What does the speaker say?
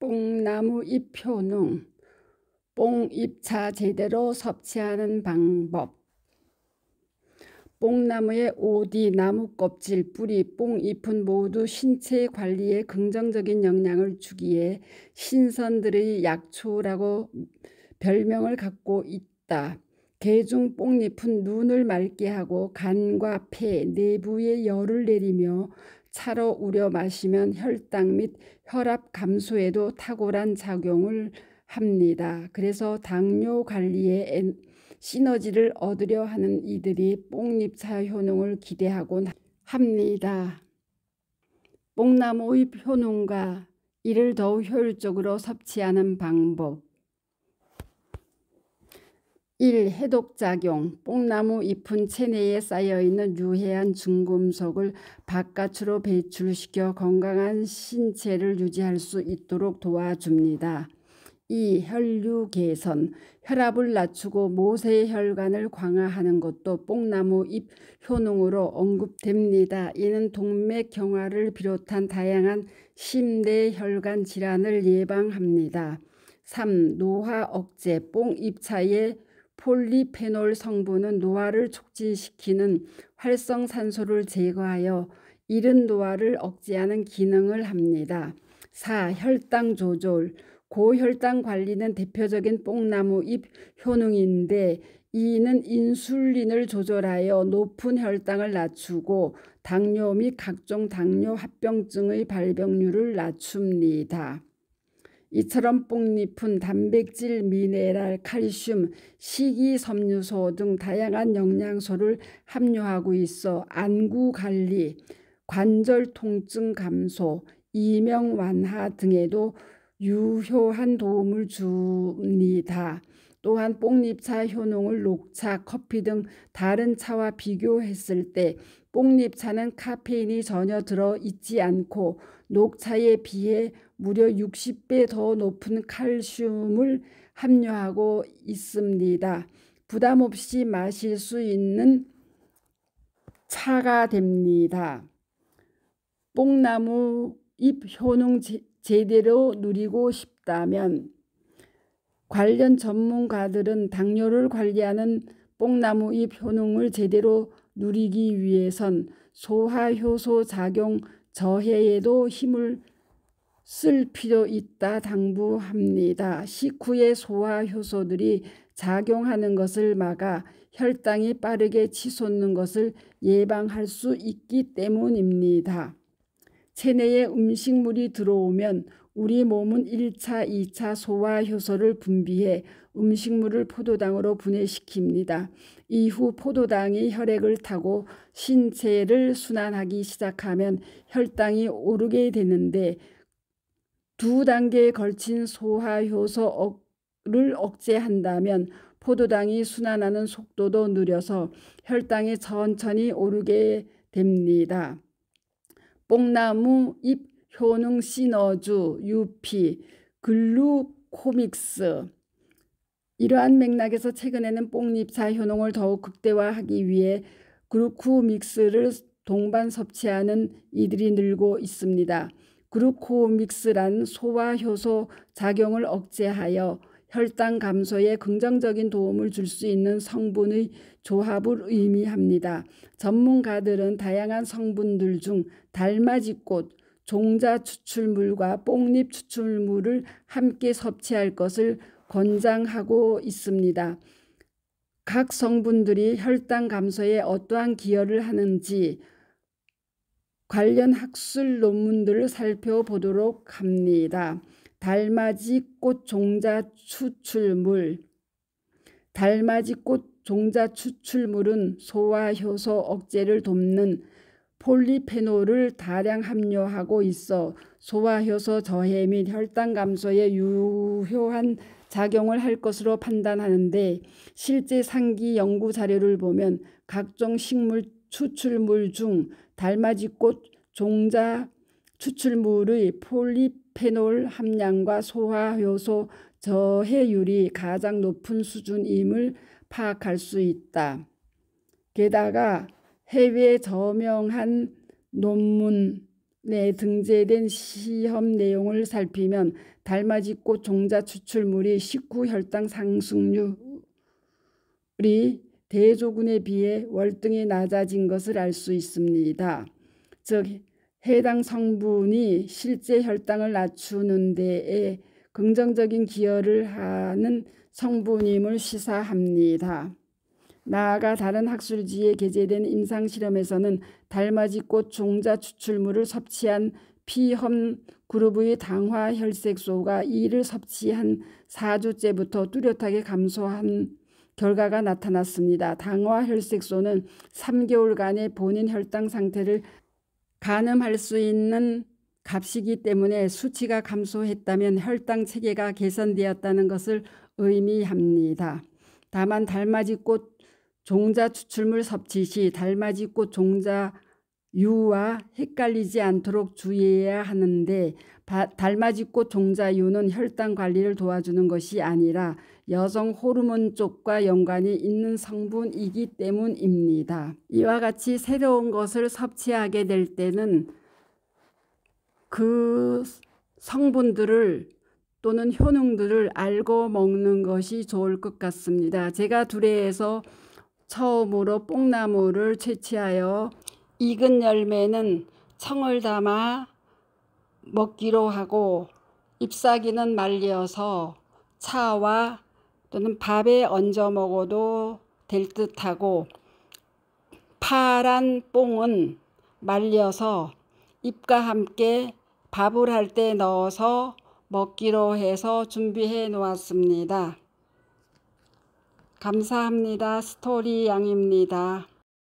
뽕나무 잎효능, 뽕잎차 제대로 섭취하는 방법 뽕나무의 오디, 나무 껍질, 뿌리, 뽕잎은 모두 신체 관리에 긍정적인 영향을 주기에 신선들의 약초라고 별명을 갖고 있다. 개중 뽕잎은 눈을 맑게 하고 간과 폐, 내부에 열을 내리며 차로 우려 마시면 혈당 및 혈압 감소에도 탁월한 작용을 합니다. 그래서 당뇨 관리에 시너지를 얻으려 하는 이들이 뽕잎차 효능을 기대하곤 합니다. 뽕나무의 효능과 이를 더욱 효율적으로 섭취하는 방법 1. 해독작용 뽕나무 잎은 체내에 쌓여있는 유해한 중금속을 바깥으로 배출시켜 건강한 신체를 유지할 수 있도록 도와줍니다. 2. 혈류 개선 혈압을 낮추고 모세혈관을 강화하는 것도 뽕나무 잎 효능으로 언급됩니다. 이는 동맥 경화를 비롯한 다양한 심대혈관 질환을 예방합니다. 3. 노화 억제 뽕잎차의 폴리페놀 성분은 노화를 촉진시키는 활성산소를 제거하여 이른 노화를 억제하는 기능을 합니다. 4. 혈당 조절 고혈당 관리는 대표적인 뽕나무 잎 효능인데 이는 인슐린을 조절하여 높은 혈당을 낮추고 당뇨 및 각종 당뇨 합병증의 발병률을 낮춥니다. 이처럼 뽕잎은 단백질, 미네랄, 칼슘, 식이섬유소 등 다양한 영양소를 함유하고 있어 안구 관리, 관절 통증 감소, 이명 완화 등에도 유효한 도움을 줍니다. 또한 뽕잎차 효능을 녹차, 커피 등 다른 차와 비교했을 때 뽕잎차는 카페인이 전혀 들어있지 않고 녹차에 비해 무려 60배 더 높은 칼슘을 함유하고 있습니다. 부담 없이 마실 수 있는 차가 됩니다. 뽕나무 잎 효능 제대로 누리고 싶다면 관련 전문가들은 당뇨를 관리하는 뽕나무잎 효능을 제대로 누리기 위해선 소화효소 작용 저해에도 힘을 쓸 필요 있다 당부합니다. 식후에 소화효소들이 작용하는 것을 막아 혈당이 빠르게 치솟는 것을 예방할 수 있기 때문입니다. 체내에 음식물이 들어오면 우리 몸은 1차, 2차 소화 효소를 분비해 음식물을 포도당으로 분해시킵니다. 이후 포도당이 혈액을 타고 신체를 순환하기 시작하면 혈당이 오르게 되는데 두 단계에 걸친 소화 효소를 억제한다면 포도당이 순환하는 속도도 느려서 혈당이 천천히 오르게 됩니다. 뽕나무 잎 효능 시너주, 유피, 글루코믹스 이러한 맥락에서 최근에는 뽕잎차 효능을 더욱 극대화하기 위해 그루코믹스를 동반 섭취하는 이들이 늘고 있습니다. 그루코믹스란 소화 효소 작용을 억제하여 혈당 감소에 긍정적인 도움을 줄 수 있는 성분의 조합을 의미합니다. 전문가들은 다양한 성분들 중 달맞이꽃, 종자 추출물과 뽕잎 추출물을 함께 섭취할 것을 권장하고 있습니다. 각 성분들이 혈당 감소에 어떠한 기여를 하는지 관련 학술 논문들을 살펴보도록 합니다. 달맞이 꽃 종자 추출물 달맞이 꽃 종자 추출물은 소화 효소 억제를 돕는 폴리페놀을 다량 함유하고 있어 소화효소 저해 및 혈당 감소에 유효한 작용을 할 것으로 판단하는데 실제 상기 연구 자료를 보면 각종 식물 추출물 중 달맞이꽃 종자 추출물의 폴리페놀 함량과 소화효소 저해율이 가장 높은 수준임을 파악할 수 있다. 게다가 해외 저명한 논문에 등재된 시험 내용을 살피면 달맞이꽃 종자 추출물이 식후혈당 상승률이 대조군에 비해 월등히 낮아진 것을 알 수 있습니다. 즉 해당 성분이 실제 혈당을 낮추는 데에 긍정적인 기여를 하는 성분임을 시사합니다. 나아가 다른 학술지에 게재된 임상실험에서는 달맞이꽃 종자 추출물을 섭취한 피험 그룹의 당화 혈색소가 이를 섭취한 4주째부터 뚜렷하게 감소한 결과가 나타났습니다. 당화 혈색소는 3개월간의 본인 혈당 상태를 가늠할 수 있는 값이기 때문에 수치가 감소했다면 혈당 체계가 개선되었다는 것을 의미합니다. 다만 달맞이꽃 종자 추출물 섭취 시 달맞이 꽃 종자 유와 헷갈리지 않도록 주의해야 하는데 달맞이꽃 종자유는 혈당 관리를 도와주는 것이 아니라 여성 호르몬 쪽과 연관이 있는 성분이기 때문입니다. 이와 같이 새로운 것을 섭취하게 될 때는 그 성분들을 또는 효능들을 알고 먹는 것이 좋을 것 같습니다. 제가 두레에서 처음으로 뽕나무를 채취하여 익은 열매는 청을 담아 먹기로 하고 잎사귀는 말려서 차와 또는 밥에 얹어 먹어도 될 듯하고 파란 뽕은 말려서 잎과 함께 밥을 할 때 넣어서 먹기로 해서 준비해 놓았습니다. 감사합니다. 스토리 양입니다.